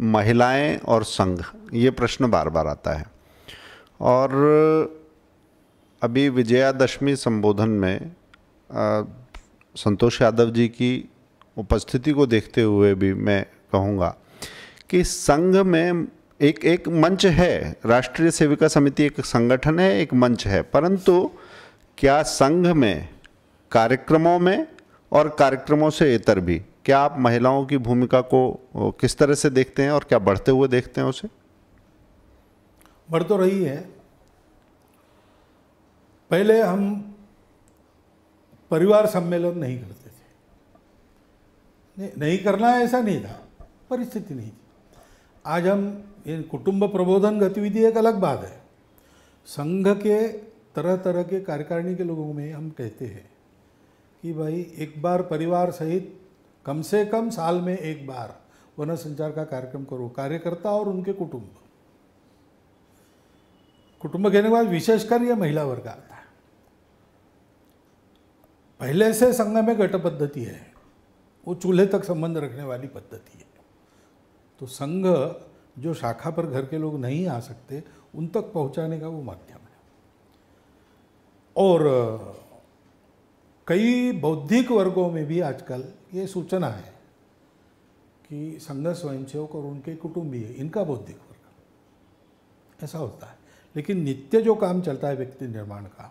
महिलाएं और संघ ये प्रश्न बार बार आता है और अभी विजयादशमी संबोधन में संतोष यादव जी की उपस्थिति को देखते हुए भी मैं कहूँगा कि संघ में एक एक मंच है राष्ट्रीय सेविका समिति एक संगठन है एक मंच है परंतु क्या संघ में कार्यक्रमों में और कार्यक्रमों से इतर भी क्या आप महिलाओं की भूमिका को किस तरह से देखते हैं और क्या बढ़ते हुए देखते हैं उसे बढ़ तो रही है पहले हम परिवार सम्मेलन नहीं करते थे नहीं, करना ऐसा नहीं था परिस्थिति नहीं थी आज हम इन कुटुंब प्रबोधन गतिविधि एक अलग बात है संघ के तरह तरह के कार्यकारिणी के लोगों में हम कहते हैं कि भाई एक बार परिवार सहित कम से कम साल में एक बार वन संचार का कार्यक्रम करो कार्यकर्ता और उनके कुटुंब कुटुंब कहने के बाद विशेषकर यह महिला वर्ग आता है पहले से संघ में घट पद्धति है वो चूल्हे तक संबंध रखने वाली पद्धति है तो संघ जो शाखा पर घर के लोग नहीं आ सकते उन तक पहुंचाने का वो माध्यम है और कई बौद्धिक वर्गों में भी आजकल ये सूचना है कि संघ स्वयंसेवक और उनके है इनका बौद्धिक वर्ग ऐसा होता है लेकिन नित्य जो काम चलता है व्यक्ति निर्माण का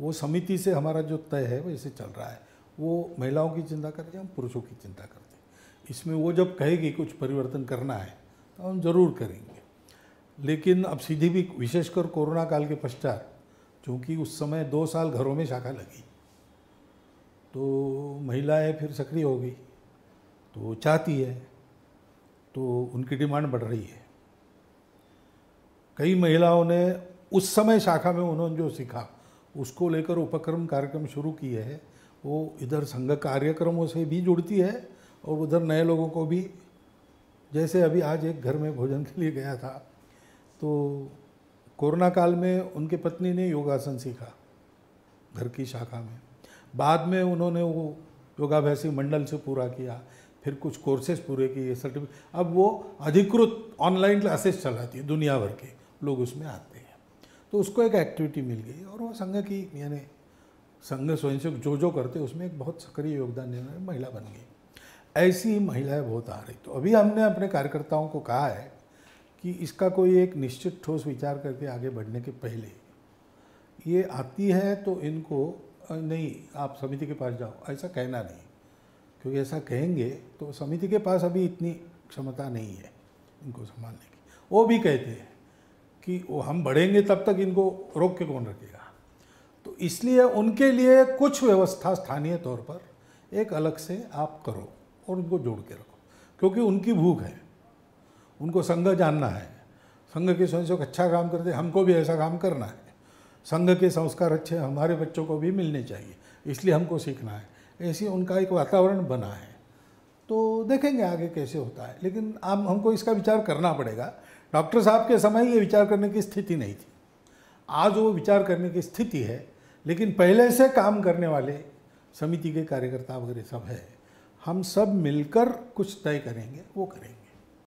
वो समिति से हमारा जो तय है वैसे चल रहा है वो महिलाओं की चिंता करते हम पुरुषों की चिंता करते इसमें वो जब कहेगी कुछ परिवर्तन करना है तो हम जरूर करेंगे लेकिन अब सीधी भी विशेषकर कोरोना काल के पश्चात चूँकि उस समय दो साल घरों में शाखा लगी तो महिलाएं फिर सक्रिय हो गई तो चाहती है तो उनकी डिमांड बढ़ रही है कई महिलाओं ने उस समय शाखा में उन्होंने जो सीखा उसको लेकर उपक्रम कार्यक्रम शुरू किए हैं वो इधर संघ कार्यक्रमों से भी जुड़ती है और उधर नए लोगों को भी जैसे अभी आज एक घर में भोजन के लिए गया था तो कोरोना काल में उनके पत्नी ने योगासन सीखा घर की शाखा में बाद में उन्होंने वो योगाभ्यासी मंडल से पूरा किया फिर कुछ कोर्सेज पूरे किए सर्टिफिकेट अब वो अधिकृत ऑनलाइन क्लासेस चलाती है दुनिया भर के लोग उसमें आते हैं तो उसको एक एक्टिविटी मिल गई और वो संघ की यानी संघ स्वयंसेवक जो जो करते उसमें एक बहुत सक्रिय योगदान देने वाली महिला बन गई ऐसी महिलाएं बहुत आ रही तो अभी हमने अपने कार्यकर्ताओं को कहा है कि इसका कोई एक निश्चित ठोस विचार करके आगे बढ़ने के पहले ये आती है तो इनको नहीं आप समिति के पास जाओ ऐसा कहना नहीं क्योंकि ऐसा कहेंगे तो समिति के पास अभी इतनी क्षमता नहीं है इनको संभालने की वो भी कहते हैं कि वो हम बढ़ेंगे तब तक इनको रोक के कौन रखेगा तो इसलिए उनके लिए कुछ व्यवस्था स्थानीय तौर पर एक अलग से आप करो और उनको जोड़ के रखो क्योंकि उनकी भूख है उनको संघ जानना है संघ के स्वयं अच्छा काम करते हमको भी ऐसा काम करना है संघ के संस्कार अच्छे हमारे बच्चों को भी मिलने चाहिए इसलिए हमको सीखना है ऐसी उनका एक वातावरण बना है तो देखेंगे आगे कैसे होता है लेकिन अब हमको इसका विचार करना पड़ेगा डॉक्टर साहब के समय ये विचार करने की स्थिति नहीं थी आज वो विचार करने की स्थिति है लेकिन पहले से काम करने वाले समिति के कार्यकर्ता वगैरह सब है हम सब मिलकर कुछ तय करेंगे वो करेंगे